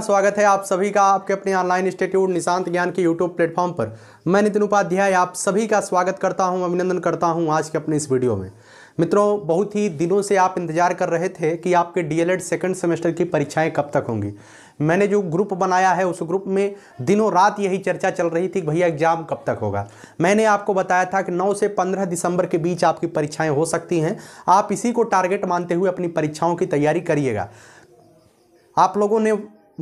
स्वागत है आप सभी का आपके अपने ऑनलाइन इंस्टीट्यूट निशांत ज्ञान के यूट्यूब प्लेटफॉर्म पर मैं नितिन उपाध्याय आप सभी का स्वागत करता हूं अभिनंदन करता हूं आज के अपने इस वीडियो में मित्रों बहुत ही दिनों से आप इंतजार कर रहे थे कि आपके डीएलएड सेकंड सेमेस्टर की परीक्षाएं कब तक होंगी मैंने जो ग्रुप बनाया है उस ग्रुप में दिनों रात यही चर्चा चल रही थी कि भैया एग्जाम कब तक होगा मैंने आपको बताया था कि 9 से 15 दिसंबर के बीच आपकी परीक्षाएं हो सकती हैं आप इसी को टारगेट मानते हुए अपनी परीक्षाओं की तैयारी करिएगा आप लोगों ने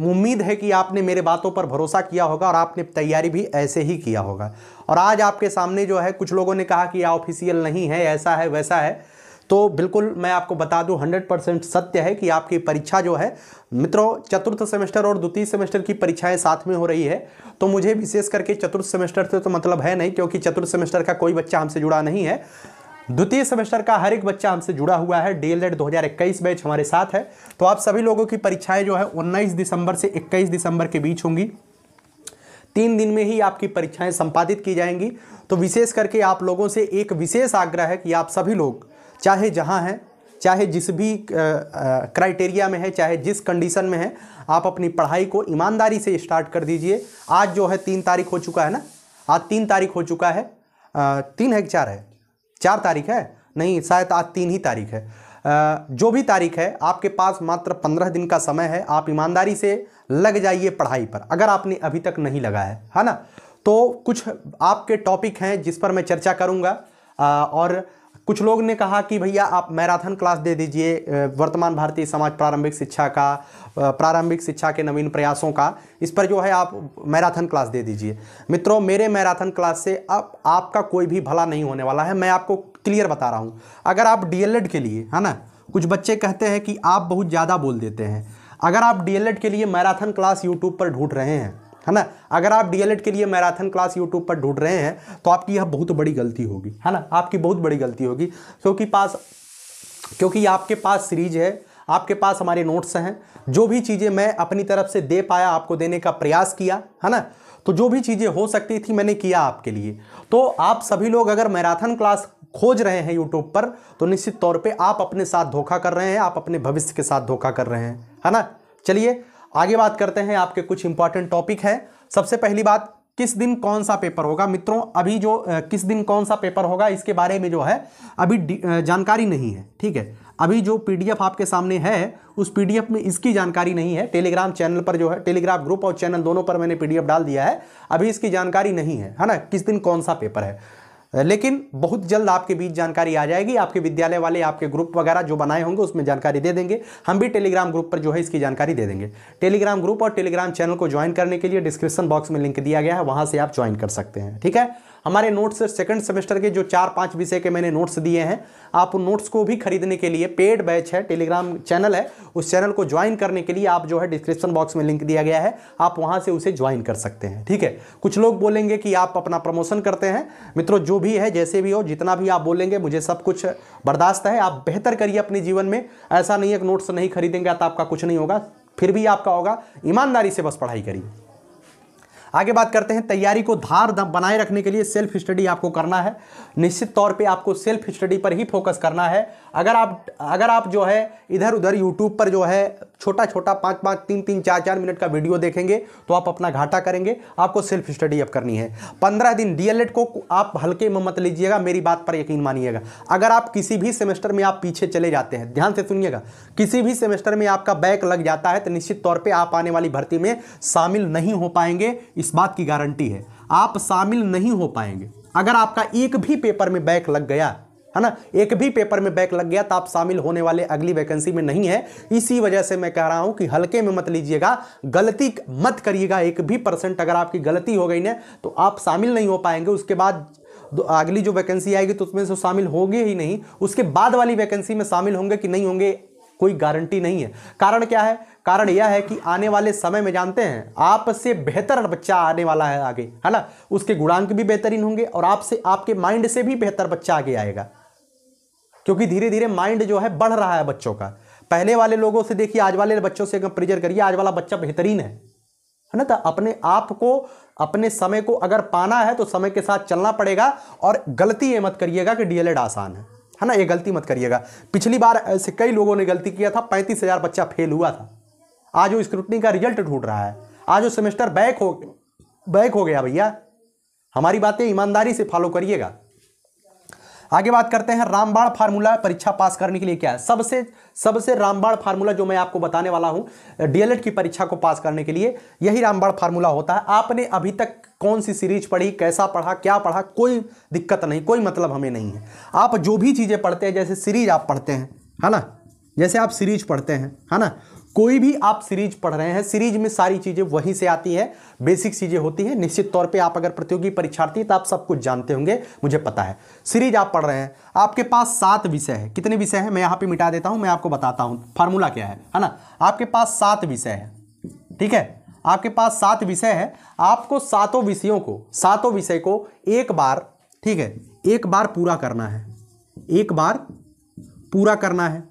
उम्मीद है कि आपने मेरे बातों पर भरोसा किया होगा और आपने तैयारी भी ऐसे ही किया होगा और आज आपके सामने जो है कुछ लोगों ने कहा कि यह ऑफिशियल नहीं है ऐसा है वैसा है तो बिल्कुल मैं आपको बता दूं 100 परसेंट सत्य है कि आपकी परीक्षा जो है मित्रों चतुर्थ सेमेस्टर और द्वितीय सेमेस्टर की परीक्षाएं साथ में हो रही है तो मुझे विशेष करके चतुर्थ सेमेस्टर से तो मतलब है नहीं क्योंकि चतुर्थ सेमेस्टर का कोई बच्चा हमसे जुड़ा नहीं है द्वितीय सेमेस्टर का हर एक बच्चा हमसे जुड़ा हुआ है डी एल बैच हमारे साथ है तो आप सभी लोगों की परीक्षाएं जो है उन्नीस दिसंबर से इक्कीस दिसंबर के बीच होंगी तीन दिन में ही आपकी परीक्षाएं संपादित की जाएंगी तो विशेष करके आप लोगों से एक विशेष आग्रह है कि आप सभी लोग चाहे जहां हैं चाहे जिस भी क्राइटेरिया में है चाहे जिस कंडीशन में है आप अपनी पढ़ाई को ईमानदारी से स्टार्ट कर दीजिए आज जो है तीन तारीख हो चुका है ना आज तीन तारीख हो चुका है आ, तीन है कि चार है चार तारीख है नहीं शायद आज तीन ही तारीख है जो भी तारीख है आपके पास मात्र पंद्रह दिन का समय है आप ईमानदारी से लग जाइए पढ़ाई पर अगर आपने अभी तक नहीं लगा है है ना तो कुछ आपके टॉपिक हैं जिस पर मैं चर्चा करूँगा और कुछ लोग ने कहा कि भैया आप मैराथन क्लास दे दीजिए वर्तमान भारतीय समाज प्रारंभिक शिक्षा का प्रारंभिक शिक्षा के नवीन प्रयासों का इस पर जो है आप मैराथन क्लास दे दीजिए मित्रों मेरे मैराथन क्लास से अब आपका कोई भी भला नहीं होने वाला है मैं आपको क्लियर बता रहा हूँ अगर आप डी के लिए है ना कुछ बच्चे कहते हैं कि आप बहुत ज़्यादा बोल देते हैं अगर आप डी के लिए मैराथन क्लास यूट्यूब पर ढूंढ रहे हैं है ना अगर आप डीएलएड के लिए मैराथन क्लास यूट्यूब पर ढूंढ रहे हैं तो आपकी यह बहुत बड़ी गलती होगी है ना आपकी बहुत बड़ी गलती होगी क्योंकि पास क्योंकि आपके पास सीरीज है आपके पास हमारे नोट्स हैं जो भी चीज़ें मैं अपनी तरफ से दे पाया आपको देने का प्रयास किया है ना तो जो भी चीज़ें हो सकती थी मैंने किया आपके लिए तो आप सभी लोग अगर मैराथन क्लास खोज रहे हैं यूट्यूब पर तो निश्चित तौर पे आप अपने साथ धोखा कर रहे हैं आप अपने भविष्य के साथ धोखा कर रहे हैं है ना चलिए आगे बात करते हैं आपके कुछ इंपॉर्टेंट टॉपिक है सबसे पहली बात किस दिन कौन सा पेपर होगा मित्रों अभी जो किस दिन कौन सा पेपर होगा इसके बारे में जो है अभी जानकारी नहीं है ठीक है अभी जो पीडीएफ आपके सामने है उस पीडीएफ में इसकी जानकारी नहीं है टेलीग्राम चैनल पर जो है टेलीग्राम ग्रुप और चैनल दोनों पर मैंने पीडीएफ डाल दिया है अभी इसकी जानकारी नहीं है है ना किस दिन कौन सा पेपर है लेकिन बहुत जल्द आपके बीच जानकारी आ जाएगी आपके विद्यालय वाले आपके ग्रुप वगैरह जो बनाए होंगे उसमें जानकारी दे देंगे हम भी टेलीग्राम ग्रुप पर जो है इसकी जानकारी दे देंगे टेलीग्राम ग्रुप और टेलीग्राम चैनल को ज्वाइन करने के लिए डिस्क्रिप्शन बॉक्स में लिंक दिया गया है वहां से आप ज्वाइन कर सकते हैं ठीक है हमारे नोट्स सेकंड सेमेस्टर के जो चार पाँच विषय के मैंने नोट्स दिए हैं आप उन नोट्स को भी खरीदने के लिए पेड बैच है टेलीग्राम चैनल है उस चैनल को ज्वाइन करने के लिए आप जो है डिस्क्रिप्शन बॉक्स में लिंक दिया गया है आप वहाँ से उसे ज्वाइन कर सकते हैं ठीक है कुछ लोग बोलेंगे कि आप अपना प्रमोशन करते हैं मित्रों जो भी है जैसे भी हो जितना भी आप बोलेंगे मुझे सब कुछ बर्दाश्त है आप बेहतर करिए अपने जीवन में ऐसा नहीं है नोट्स नहीं खरीदेंगे तो आपका कुछ नहीं होगा फिर भी आपका होगा ईमानदारी से बस पढ़ाई करिए आगे बात करते हैं तैयारी को धार बनाए रखने के लिए सेल्फ स्टडी आपको करना है निश्चित तौर पे आपको सेल्फ स्टडी पर ही फोकस करना है अगर आप अगर आप जो है इधर उधर यूट्यूब पर जो है छोटा छोटा पाँच पाँच तीन तीन चार चार मिनट का वीडियो देखेंगे तो आप अपना घाटा करेंगे आपको सेल्फ स्टडी अब करनी है पंद्रह दिन डीएलएड को आप हल्के में मत लीजिएगा मेरी बात पर यकीन मानिएगा अगर आप किसी भी सेमेस्टर में आप पीछे चले जाते हैं ध्यान से सुनिएगा किसी भी सेमेस्टर में आपका बैक लग जाता है तो निश्चित तौर पर आप आने वाली भर्ती में शामिल नहीं हो पाएंगे इस बात की गारंटी है आप शामिल नहीं हो पाएंगे अगर आपका एक भी पेपर में बैक लग गया है ना एक भी पेपर में बैक लग गया तो आप शामिल होने वाले अगली वैकेंसी में नहीं है इसी वजह से मैं कह रहा हूं कि हल्के में मत लीजिएगा गलती मत करिएगा एक भी परसेंट अगर आपकी गलती हो गई ना तो आप शामिल नहीं हो पाएंगे उसके बाद अगली जो वैकेंसी आएगी तो उसमें से शामिल होंगे ही नहीं उसके बाद वाली वैकेंसी में शामिल होंगे कि नहीं होंगे कोई गारंटी नहीं है कारण क्या है कारण यह है कि आने वाले समय में जानते हैं आपसे बेहतर बच्चा आने वाला है आगे है ना उसके गुणांक भी बेहतरीन होंगे और आपसे आपके माइंड से भी बेहतर बच्चा आगे आएगा क्योंकि धीरे धीरे माइंड जो है बढ़ रहा है बच्चों का पहले वाले लोगों से देखिए आज वाले बच्चों से कंपेरिजन प्रेजर करिए आज वाला बच्चा बेहतरीन है है ना तो अपने आप को अपने समय को अगर पाना है तो समय के साथ चलना पड़ेगा और गलती ये मत करिएगा कि डीएलएड आसान है है ना ये गलती मत करिएगा पिछली बार ऐसे कई लोगों ने गलती किया था पैंतीस हज़ार बच्चा फेल हुआ था आज वो स्क्रूटनी का रिजल्ट ढूंढ रहा है आज वो सेमेस्टर बैक हो बैक हो गया भैया हमारी बातें ईमानदारी से फॉलो करिएगा आगे बात करते हैं रामबाण फार्मूला परीक्षा पास करने के लिए क्या है सबसे सबसे रामबाण फार्मूला जो मैं आपको बताने वाला हूं डीएलएड की परीक्षा को पास करने के लिए यही रामबाण फार्मूला होता है आपने अभी तक कौन सी सीरीज पढ़ी कैसा पढ़ा क्या पढ़ा कोई दिक्कत नहीं कोई मतलब हमें नहीं है आप जो भी चीज़ें पढ़ते हैं जैसे सीरीज आप पढ़ते हैं है ना जैसे आप सीरीज पढ़ते हैं है ना कोई भी आप सीरीज पढ़ रहे हैं सीरीज में सारी चीज़ें वहीं से आती है बेसिक चीज़ें होती हैं निश्चित तौर पे आप अगर प्रतियोगी परीक्षार्थी तो आप सब कुछ जानते होंगे मुझे पता है सीरीज आप पढ़ रहे हैं आपके पास सात विषय है कितने विषय हैं मैं यहाँ पे मिटा देता हूँ मैं आपको बताता हूँ फार्मूला क्या है है ना आपके पास सात विषय है ठीक है आपके पास सात विषय है आपको सातों विषयों को सातों विषय को एक बार ठीक है एक बार पूरा करना है एक बार पूरा करना है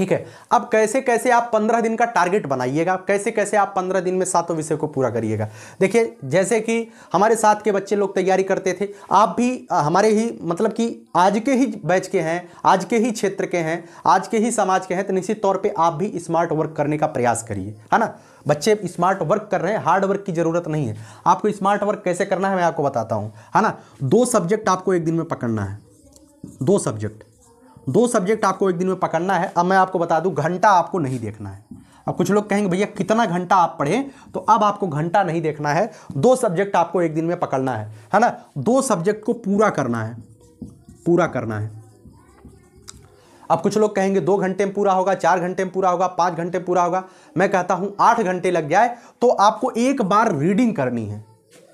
ठीक है अब कैसे कैसे आप पंद्रह दिन का टारगेट बनाइएगा कैसे कैसे आप पंद्रह दिन में सातों विषय को पूरा करिएगा देखिए जैसे कि हमारे साथ के बच्चे लोग तैयारी करते थे आप भी हमारे ही मतलब कि आज के ही बैच के हैं आज के ही क्षेत्र के हैं आज के ही समाज के हैं तो निश्चित तौर पर आप भी स्मार्ट वर्क करने का प्रयास करिए है ना बच्चे स्मार्ट वर्क कर रहे हैं हार्ड वर्क की ज़रूरत नहीं है आपको स्मार्ट वर्क कैसे करना है मैं आपको बताता हूँ है ना दो सब्जेक्ट आपको एक दिन में पकड़ना है दो सब्जेक्ट दो सब्जेक्ट आपको एक दिन में पकड़ना है अब मैं आपको बता दूं घंटा आपको नहीं देखना है अब कुछ लोग कहेंगे भैया कितना घंटा आप पढ़ें तो अब आपको घंटा नहीं देखना है दो सब्जेक्ट आपको एक दिन में पकड़ना है है ना दो सब्जेक्ट को पूरा करना है पूरा करना है अब कुछ लोग कहेंगे दो घंटे में पूरा होगा चार घंटे में पूरा होगा पाँच घंटे पूरा होगा मैं कहता हूँ आठ घंटे लग जाए तो आपको एक बार रीडिंग करनी है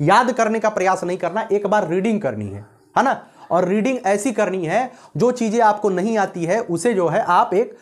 याद करने का प्रयास नहीं करना एक बार रीडिंग करनी है है ना और रीडिंग ऐसी करनी है जो चीज़ें आपको नहीं आती है उसे जो है आप एक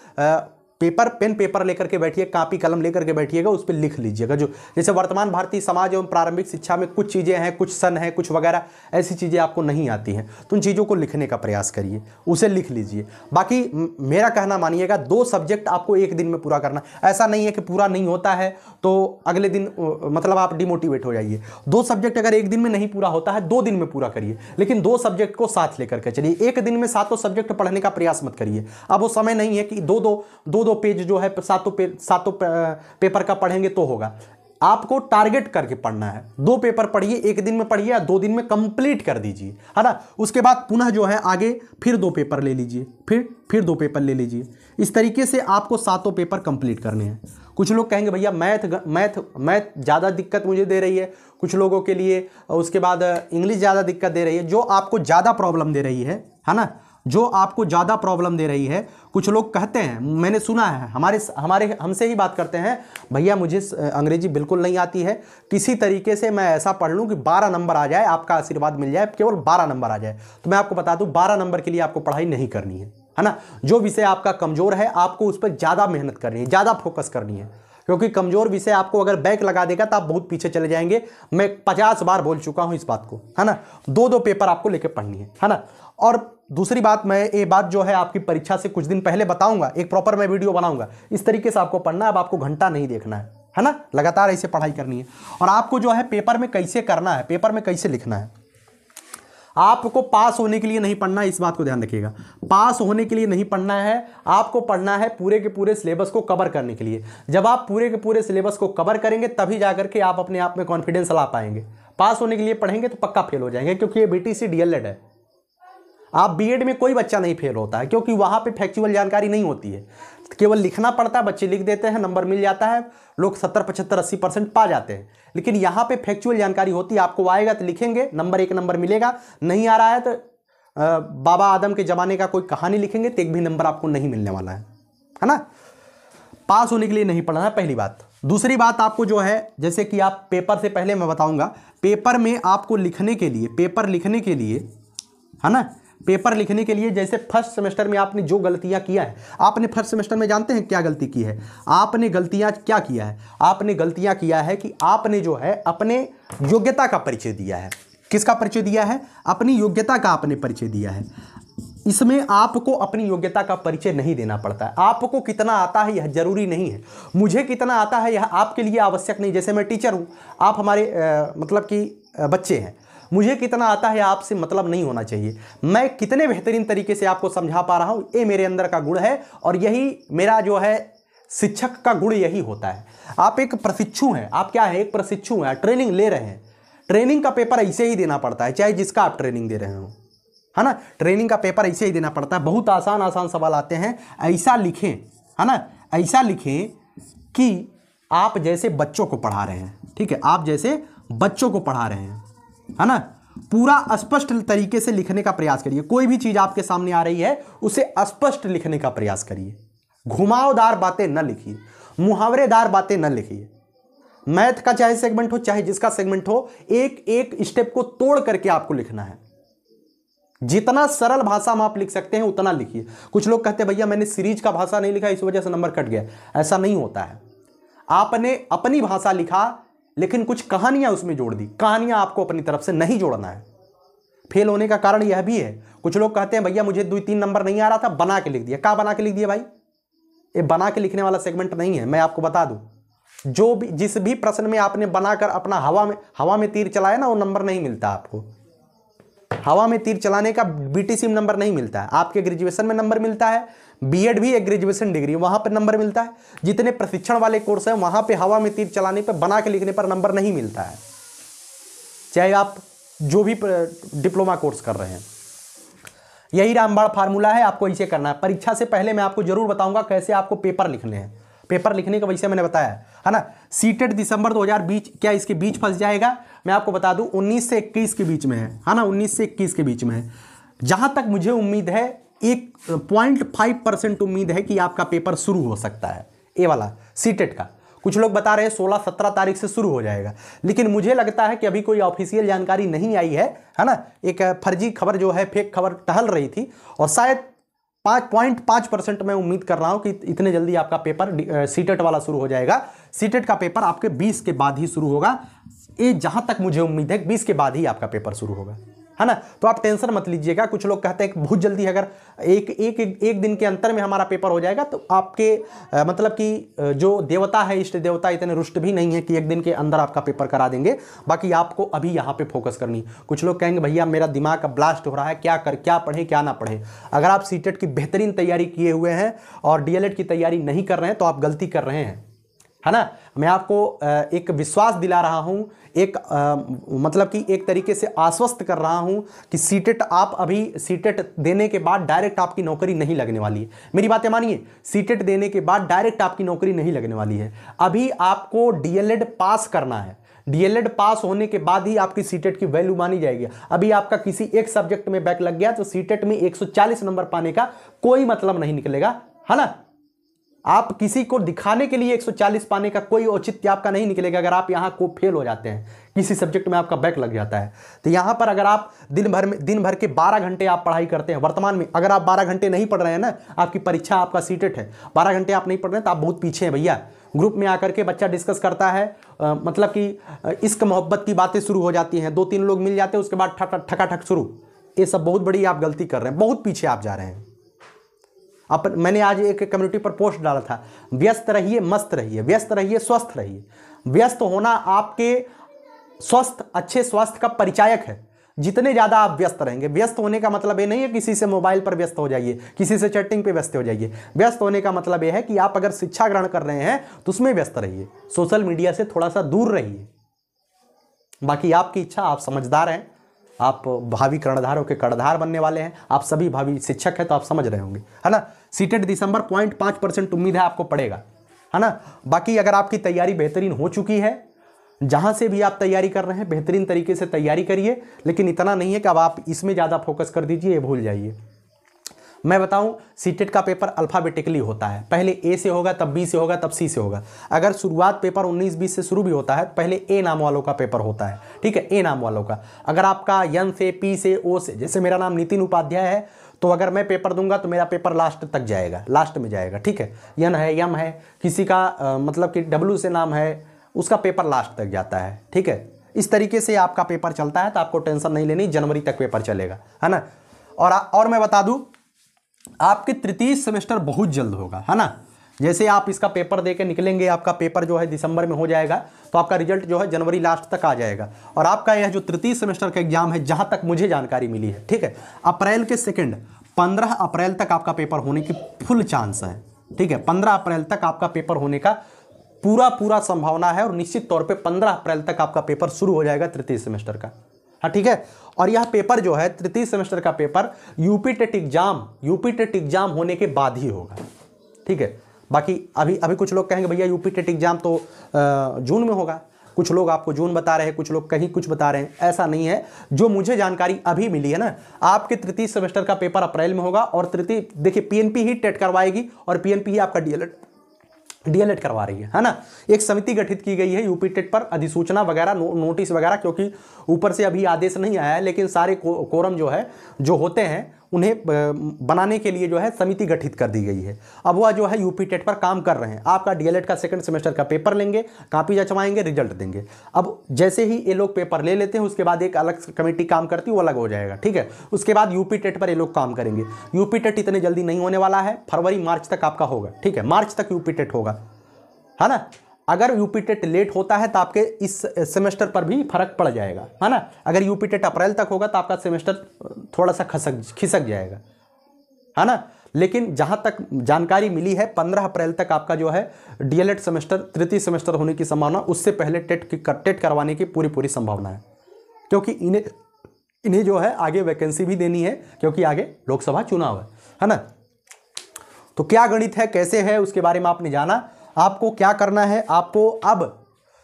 पेपर पेन पेपर लेकर के बैठिए कापी कलम लेकर के बैठिएगा उस पर लिख लीजिएगा जो जैसे वर्तमान भारतीय समाज एवं प्रारंभिक शिक्षा में कुछ चीज़ें हैं कुछ सन है कुछ वगैरह ऐसी चीज़ें आपको नहीं आती हैं तो उन चीज़ों को लिखने का प्रयास करिए उसे लिख लीजिए बाकी मेरा कहना मानिएगा दो सब्जेक्ट आपको एक दिन में पूरा करना ऐसा नहीं है कि पूरा नहीं होता है तो अगले दिन मतलब आप डिमोटिवेट हो जाइए दो सब्जेक्ट अगर एक दिन में नहीं पूरा होता है दो दिन में पूरा करिए लेकिन दो सब्जेक्ट को साथ लेकर के चलिए एक दिन में सातों सब्जेक्ट पढ़ने का प्रयास मत करिए अब वो समय नहीं है कि दो दो दो दो पेज जो है सातों पे सातों पेपर का पढ़ेंगे तो होगा आपको टारगेट करके पढ़ना है दो पेपर पढ़िए एक दिन में पढ़िए या दो दिन में कंप्लीट कर दीजिए है ना उसके बाद पुनः जो है आगे फिर दो पेपर ले लीजिए फिर फिर दो पेपर ले लीजिए इस तरीके से आपको सातों पेपर कंप्लीट करने हैं कुछ लोग कहेंगे भैया मैथ मैथ मैथ ज़्यादा दिक्कत मुझे दे रही है कुछ लोगों के लिए उसके बाद इंग्लिश ज़्यादा दिक्कत दे रही है जो आपको ज़्यादा प्रॉब्लम दे रही है है ना जो आपको ज़्यादा प्रॉब्लम दे रही है कुछ लोग कहते हैं मैंने सुना है हमारे हमारे हमसे ही बात करते हैं भैया मुझे अंग्रेजी बिल्कुल नहीं आती है किसी तरीके से मैं ऐसा पढ़ लूँ कि बारह नंबर आ जाए आपका आशीर्वाद मिल जाए केवल बारह नंबर आ जाए तो मैं आपको बता दूँ बारह नंबर के लिए आपको पढ़ाई नहीं करनी है है ना जो विषय आपका कमज़ोर है आपको उस पर ज़्यादा मेहनत करनी है ज़्यादा फोकस करनी है क्योंकि कमज़ोर विषय आपको अगर बैक लगा देगा तो आप बहुत पीछे चले जाएंगे मैं पचास बार बोल चुका हूँ इस बात को है ना दो दो पेपर आपको लेकर पढ़नी है है ना और दूसरी बात मैं ये बात जो है आपकी परीक्षा से कुछ दिन पहले बताऊंगा एक प्रॉपर मैं वीडियो बनाऊंगा इस तरीके से आपको पढ़ना है अब आपको घंटा नहीं देखना है है ना लगातार ऐसे पढ़ाई करनी है और आपको जो है पेपर में कैसे करना है पेपर में कैसे लिखना है आपको पास होने के लिए नहीं पढ़ना है इस बात को ध्यान रखिएगा पास होने के लिए नहीं पढ़ना है आपको पढ़ना है पूरे के पूरे सिलेबस को कवर करने के लिए जब आप पूरे के पूरे सिलेबस को कवर करेंगे तभी जा करके आप अपने आप में कॉन्फिडेंस ला पाएंगे पास होने के लिए पढ़ेंगे तो पक्का फेल हो जाएंगे क्योंकि ये बी टी सी है आप बीएड में कोई बच्चा नहीं फेल होता है क्योंकि वहाँ पे फैक्चुअल जानकारी नहीं होती है केवल लिखना पड़ता है बच्चे लिख देते हैं नंबर मिल जाता है लोग सत्तर पचहत्तर अस्सी परसेंट पा जाते हैं लेकिन यहाँ पे फैक्चुअल जानकारी होती है आपको आएगा तो लिखेंगे नंबर एक नंबर मिलेगा नहीं आ रहा है तो बाबा आदम के ज़माने का कोई कहानी लिखेंगे तो एक भी नंबर आपको नहीं मिलने वाला है है ना पास होने के लिए नहीं पढ़ना है पहली बात दूसरी बात आपको जो है जैसे कि आप पेपर से पहले मैं बताऊंगा पेपर में आपको लिखने के लिए पेपर लिखने के लिए है ना पेपर लिखने के लिए जैसे फर्स्ट सेमेस्टर में आपने जो गलतियां किया है आपने फर्स्ट सेमेस्टर में जानते हैं क्या गलती की है आपने गलतियां क्या किया है आपने गलतियां किया है कि आपने जो है अपने योग्यता का परिचय दिया है किसका परिचय दिया है अपनी योग्यता का आपने परिचय दिया है इसमें आपको अपनी योग्यता का परिचय नहीं देना पड़ता है आपको कितना आता है यह जरूरी नहीं है मुझे कितना आता है यह आपके लिए आवश्यक नहीं जैसे मैं टीचर हूँ आप हमारे मतलब कि बच्चे हैं मुझे कितना आता है आपसे मतलब नहीं होना चाहिए मैं कितने बेहतरीन तरीके से आपको समझा पा रहा हूँ ये मेरे अंदर का गुण है और यही मेरा जो है शिक्षक का गुण यही होता है आप एक प्रशिक्षु हैं आप क्या है एक प्रशिक्षु हैं ट्रेनिंग ले रहे हैं ट्रेनिंग का पेपर ऐसे ही देना पड़ता है चाहे जिसका आप ट्रेनिंग दे रहे हो है ना ट्रेनिंग का पेपर ऐसे ही देना पड़ता है बहुत आसान आसान सवाल आते हैं ऐसा लिखें है ना ऐसा लिखें कि आप जैसे बच्चों को पढ़ा रहे हैं ठीक है आप जैसे बच्चों को पढ़ा रहे हैं है ना पूरा स्पष्ट तरीके से लिखने का प्रयास करिए कोई भी चीज आपके सामने आ रही है उसे स्पष्ट लिखने का प्रयास करिए घुमावदार बातें न लिखिए मुहावरेदार बातें न लिखिए मैथ का चाहे सेगमेंट हो चाहे जिसका सेगमेंट हो एक एक स्टेप को तोड़ करके आपको लिखना है जितना सरल भाषा में आप लिख सकते हैं उतना लिखिए कुछ लोग कहते हैं भैया मैंने सीरीज का भाषा नहीं लिखा इस वजह से नंबर कट गया ऐसा नहीं होता है आपने अपनी भाषा लिखा लेकिन कुछ कहानियां उसमें जोड़ दी कहानियां आपको अपनी तरफ से नहीं जोड़ना है फेल होने का कारण यह भी है कुछ लोग कहते हैं भैया मुझे दो तीन नंबर नहीं आ रहा था बना के लिख दिया कहा बना के लिख दिया भाई ये बना के लिखने वाला सेगमेंट नहीं है मैं आपको बता दूं जो भी जिस भी प्रश्न में आपने बनाकर अपना हवा में हवा में तीर चलाया ना वो नंबर नहीं मिलता आपको हवा में तीर चलाने का बीटीसी में नंबर नहीं मिलता है आपके ग्रेजुएशन में नंबर मिलता है बीएड भी एक ग्रेजुएशन डिग्री वहाँ पर नंबर मिलता है जितने प्रशिक्षण वाले कोर्स हैं वहाँ पर हवा में तीर चलाने पर बना के लिखने पर नंबर नहीं मिलता है चाहे आप जो भी डिप्लोमा कोर्स कर रहे हैं यही रामबाण फार्मूला है आपको इसे करना है परीक्षा से पहले मैं आपको जरूर बताऊंगा कैसे आपको पेपर लिखने हैं पेपर लिखने का विषय मैंने बताया है ना सीटेड दिसंबर 2020 क्या इसके बीच फंस जाएगा मैं आपको बता दूं 19 से 21 के बीच में है है ना 19 से 21 के बीच में है जहां तक मुझे उम्मीद है एक पॉइंट फाइव परसेंट उम्मीद है कि आपका पेपर शुरू हो सकता है ए वाला सीटेट e का कुछ लोग बता रहे हैं सोलह सत्रह तारीख से शुरू हो जाएगा लेकिन मुझे लगता है कि अभी कोई ऑफिशियल जानकारी नहीं आई है है ना एक फर्जी खबर जो है फेक खबर टहल रही थी और शायद पाँच पॉइंट पाँच परसेंट मैं उम्मीद कर रहा हूं कि इतने जल्दी आपका पेपर सीटेट e वाला शुरू हो जाएगा सीटेट e का पेपर आपके बीस के बाद ही शुरू होगा ये जहाँ तक मुझे उम्मीद है बीस के बाद ही आपका पेपर शुरू होगा है ना तो आप टेंशन मत लीजिएगा कुछ लोग कहते हैं कि बहुत जल्दी अगर एक एक एक, दिन के अंतर में हमारा पेपर हो जाएगा तो आपके आ, मतलब कि जो देवता है इष्ट देवता इतने रुष्ट भी नहीं है कि एक दिन के अंदर आपका पेपर करा देंगे बाकी आपको अभी यहाँ पे फोकस करनी कुछ लोग कहेंगे भैया मेरा दिमाग का ब्लास्ट हो रहा है क्या कर क्या पढ़े क्या ना पढ़े अगर आप सी e की बेहतरीन तैयारी किए हुए हैं और डी की तैयारी नहीं कर रहे हैं तो आप गलती कर रहे हैं है ना मैं आपको एक विश्वास दिला रहा हूँ एक आ, मतलब कि एक तरीके से आश्वस्त कर रहा हूँ कि सीटेट आप अभी सीटेट देने के बाद डायरेक्ट आपकी नौकरी नहीं लगने वाली है मेरी बातें मानिए सीटेट देने के बाद डायरेक्ट आपकी नौकरी नहीं लगने वाली है अभी आपको डीएलएड पास करना है डीएलएड पास होने के बाद ही आपकी सीटेट की वैल्यू मानी जाएगी अभी आपका किसी एक सब्जेक्ट में बैक लग गया तो सीटेट में 140 नंबर पाने का कोई मतलब नहीं निकलेगा है ना आप किसी को दिखाने के लिए 140 पाने का कोई औचित्य आपका नहीं निकलेगा अगर आप यहाँ को फेल हो जाते हैं किसी सब्जेक्ट में आपका बैक लग जाता है तो यहाँ पर अगर आप दिन भर में दिन भर के 12 घंटे आप पढ़ाई करते हैं वर्तमान में अगर आप 12 घंटे नहीं पढ़ रहे हैं ना आपकी परीक्षा आपका सीटेट है बारह घंटे आप नहीं पढ़ रहे हैं तो आप बहुत पीछे हैं भैया ग्रुप में आकर के बच्चा डिस्कस करता है आ, मतलब कि इश्क मोहब्बत की बातें शुरू हो जाती हैं दो तीन लोग मिल जाते हैं उसके बाद ठकाठक शुरू ये सब बहुत बड़ी आप गलती कर रहे हैं बहुत पीछे आप जा रहे हैं अपन मैंने आज एक कम्युनिटी पर पोस्ट डाला था व्यस्त रहिए मस्त रहिए व्यस्त रहिए स्वस्थ रहिए व्यस्त होना आपके स्वस्थ अच्छे स्वास्थ्य का परिचायक है जितने ज़्यादा आप व्यस्त रहेंगे व्यस्त होने का मतलब ये नहीं है किसी से मोबाइल पर व्यस्त हो जाइए किसी से चैटिंग पे व्यस्त हो जाइए व्यस्त होने का मतलब ये है कि आप अगर शिक्षा ग्रहण कर रहे हैं तो उसमें व्यस्त रहिए सोशल मीडिया से थोड़ा सा दूर रहिए बाकी आपकी इच्छा आप समझदार हैं आप भावी कर्णधारों के कर्णधार बनने वाले हैं आप सभी भावी शिक्षक हैं तो आप समझ रहे होंगे है ना सीटेट दिसंबर पॉइंट पाँच परसेंट उम्मीद है आपको पड़ेगा है ना बाकी अगर आपकी तैयारी बेहतरीन हो चुकी है जहाँ से भी आप तैयारी कर रहे हैं बेहतरीन तरीके से तैयारी करिए लेकिन इतना नहीं है कि अब आप इसमें ज़्यादा फोकस कर दीजिए ये भूल जाइए मैं बताऊं सीटेट का पेपर अल्फ़ाबेटिकली होता है पहले ए से होगा तब बी से होगा तब सी से होगा अगर शुरुआत पेपर 19 बीस से शुरू भी होता है तो पहले ए नाम वालों का पेपर होता है ठीक है ए नाम वालों का अगर आपका यन से पी से ओ से जैसे मेरा नाम नितिन उपाध्याय है तो अगर मैं पेपर दूंगा तो मेरा पेपर लास्ट तक जाएगा लास्ट में जाएगा ठीक है यन है यम है किसी का आ, मतलब कि डब्लू से नाम है उसका पेपर लास्ट तक जाता है ठीक है इस तरीके से आपका पेपर चलता है तो आपको टेंशन नहीं लेनी जनवरी तक पेपर चलेगा है ना और और मैं बता दूँ आपके तृतीय सेमेस्टर बहुत जल्द होगा है ना जैसे आप इसका पेपर दे के निकलेंगे आपका पेपर जो है दिसंबर में हो जाएगा तो आपका रिजल्ट जो है जनवरी लास्ट तक आ जाएगा और आपका यह जो तृतीय सेमेस्टर का एग्जाम है जहां तक मुझे जानकारी मिली है ठीक है अप्रैल के सेकेंड पंद्रह अप्रैल तक आपका पेपर होने की फुल चांस है ठीक है पंद्रह अप्रैल तक आपका पेपर होने का पूरा पूरा संभावना है और निश्चित तौर पर पंद्रह अप्रैल तक आपका पेपर शुरू हो जाएगा तृतीय सेमेस्टर का हाँ ठीक है और यह पेपर जो है तृतीय सेमेस्टर का paper UP TET exam UP TET exam होने के बाद ही होगा ठीक है बाकी अभी अभी कुछ लोग कहेंगे भैया यूपी टेट एग्जाम तो जून में होगा कुछ लोग आपको जून बता रहे हैं कुछ लोग कहीं कुछ बता रहे हैं ऐसा नहीं है जो मुझे जानकारी अभी मिली है ना आपके तृतीय सेमेस्टर का पेपर अप्रैल में होगा और तृतीय देखिए पीएनपी ही टेट करवाएगी और पीएनपी ही आपका डीएलएड डीएलएड करवा रही है है ना एक समिति गठित की गई है यूपी टेट पर अधिसूचना वगैरह नो, नोटिस वगैरह क्योंकि ऊपर से अभी आदेश नहीं आया है लेकिन सारे को, कोरम जो है जो होते हैं उन्हें बनाने के लिए जो है समिति गठित कर दी गई है अब वह जो है यूपी टेट पर काम कर रहे हैं आपका डीएलएड का सेकंड सेमेस्टर का पेपर लेंगे कापी जचवाएंगे रिजल्ट देंगे अब जैसे ही ये लोग पेपर ले लेते हैं उसके बाद एक अलग कमेटी काम करती है वो अलग हो जाएगा ठीक है उसके बाद यूपी टेट पर ये लोग काम करेंगे यूपी टेट इतने जल्दी नहीं होने वाला है फरवरी मार्च तक आपका होगा ठीक है मार्च तक यूपी टेट होगा है ना अगर यूपी टेट लेट होता है तो आपके इस सेमेस्टर पर भी फर्क पड़ जाएगा है ना अगर यूपी टेट अप्रैल तक होगा तो आपका सेमेस्टर थोड़ा सा खसक खिसक जाएगा है ना लेकिन जहाँ तक जानकारी मिली है पंद्रह अप्रैल तक आपका जो है डीएलएड सेमेस्टर तृतीय सेमेस्टर होने की संभावना उससे पहले टेट की टेट करवाने की पूरी पूरी संभावना है क्योंकि इन्हें इन्हें जो है आगे वैकेंसी भी देनी है क्योंकि आगे लोकसभा चुनाव है है ना तो क्या गणित है कैसे है उसके बारे में आपने जाना आपको क्या करना है आपको अब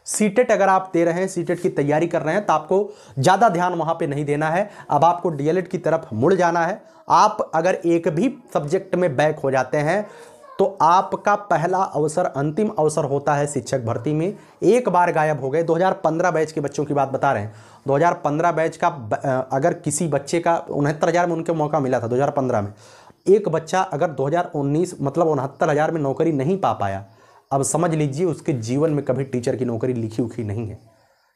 सीटेट अगर आप दे रहे हैं सीटेट की तैयारी कर रहे हैं तो आपको ज़्यादा ध्यान वहाँ पे नहीं देना है अब आपको डीएलएड की तरफ मुड़ जाना है आप अगर एक भी सब्जेक्ट में बैक हो जाते हैं तो आपका पहला अवसर अंतिम अवसर होता है शिक्षक भर्ती में एक बार गायब हो गए 2015 बैच के बच्चों की बात बता रहे हैं 2015 बैच का अगर किसी बच्चे का उनहत्तर हज़ार में उनके मौका मिला था 2015 में एक बच्चा अगर 2019 मतलब उनहत्तर हज़ार में नौकरी नहीं पा पाया अब समझ लीजिए उसके जीवन में कभी टीचर की नौकरी लिखी उखी नहीं है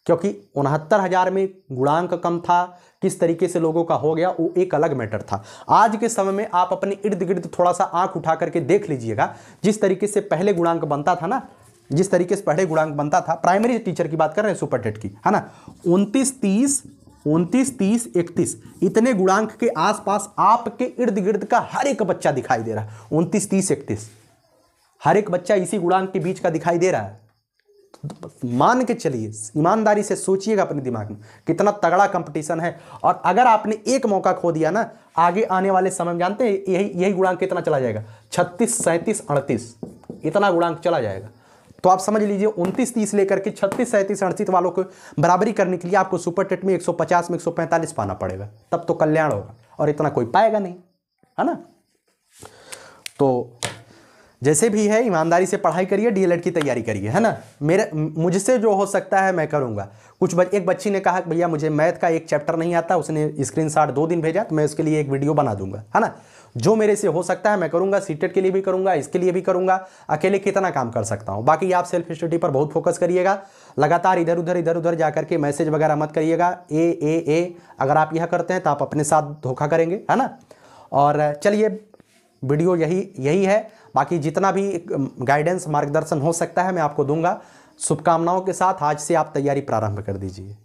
क्योंकि उनहत्तर हज़ार में गुणांक कम था किस तरीके से लोगों का हो गया वो एक अलग मैटर था आज के समय में आप अपने इर्द गिर्द थोड़ा सा आंख उठा करके देख लीजिएगा जिस तरीके से पहले गुणांक बनता था ना जिस तरीके से पहले गुणांक बनता था प्राइमरी टीचर की बात कर रहे हैं सुपर टेट की है ना उनतीस तीस उनतीस तीस इकतीस इतने गुणांक के आसपास आपके इर्द गिर्द का हर एक बच्चा दिखाई दे रहा है उनतीस तीस इकतीस हर एक बच्चा इसी गुणांक के बीच का दिखाई दे रहा है मान के चलिए ईमानदारी से सोचिएगा अपने दिमाग में कितना तगड़ा कंपटीशन है और अगर आपने एक मौका खो दिया ना आगे आने वाले समय में जानते हैं यही यही गुणांक कितना चला जाएगा छत्तीस सैंतीस अड़तीस इतना गुणांक चला जाएगा तो आप समझ लीजिए उनतीस तीस लेकर के छत्तीस सैंतीस अड़तीस वालों को बराबरी करने के लिए आपको सुपर टेट में एक में एक पाना पड़ेगा तब तो कल्याण होगा और इतना कोई पाएगा नहीं है ना तो जैसे भी है ईमानदारी से पढ़ाई करिए डीएलएड की तैयारी करिए है ना मेरे मुझसे जो हो सकता है मैं करूँगा कुछ बच, एक बच्ची ने कहा भैया मुझे मैथ का एक चैप्टर नहीं आता उसने शॉट दो दिन भेजा तो मैं उसके लिए एक वीडियो बना दूंगा है ना जो मेरे से हो सकता है मैं करूँगा सीटेट के लिए भी करूँगा इसके लिए भी करूँगा अकेले कितना काम कर सकता हूँ बाकी आप सेल्फ स्टडी पर बहुत फोकस करिएगा लगातार इधर उधर इधर उधर जा करके मैसेज वगैरह मत करिएगा ए ए ए अगर आप यह करते हैं तो आप अपने साथ धोखा करेंगे है ना और चलिए वीडियो यही यही है बाकी जितना भी गाइडेंस मार्गदर्शन हो सकता है मैं आपको दूंगा शुभकामनाओं के साथ आज से आप तैयारी प्रारंभ कर दीजिए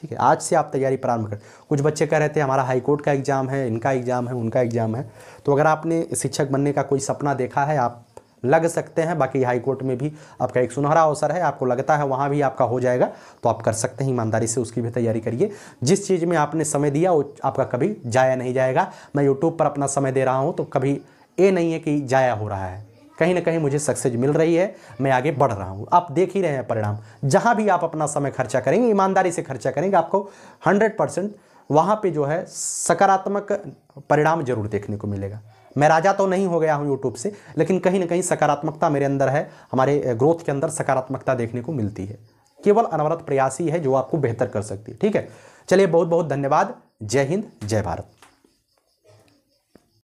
ठीक है आज से आप तैयारी प्रारंभ कर कुछ बच्चे कह रहे थे हमारा हाईकोर्ट का एग्ज़ाम है इनका एग्ज़ाम है उनका एग्ज़ाम है तो अगर आपने शिक्षक बनने का कोई सपना देखा है आप लग सकते हैं बाकी हाईकोर्ट में भी आपका एक सुनहरा अवसर है आपको लगता है वहाँ भी आपका हो जाएगा तो आप कर सकते हैं ईमानदारी से उसकी भी तैयारी करिए जिस चीज़ में आपने समय दिया वो आपका कभी जाया नहीं जाएगा मैं यूट्यूब पर अपना समय दे रहा हूँ तो कभी ये नहीं है कि जाया हो रहा है कहीं ना कहीं मुझे सक्सेस मिल रही है मैं आगे बढ़ रहा हूँ आप देख ही रहे हैं परिणाम जहाँ भी आप अपना समय खर्चा करेंगे ईमानदारी से खर्चा करेंगे आपको हंड्रेड परसेंट वहाँ पर जो है सकारात्मक परिणाम जरूर देखने को मिलेगा मैं राजा तो नहीं हो गया हूँ यूट्यूब से लेकिन कहीं ना कहीं सकारात्मकता मेरे अंदर है हमारे ग्रोथ के अंदर सकारात्मकता देखने को मिलती है केवल अनवरत प्रयास ही है जो आपको बेहतर कर सकती है ठीक है चलिए बहुत बहुत धन्यवाद जय हिंद जय भारत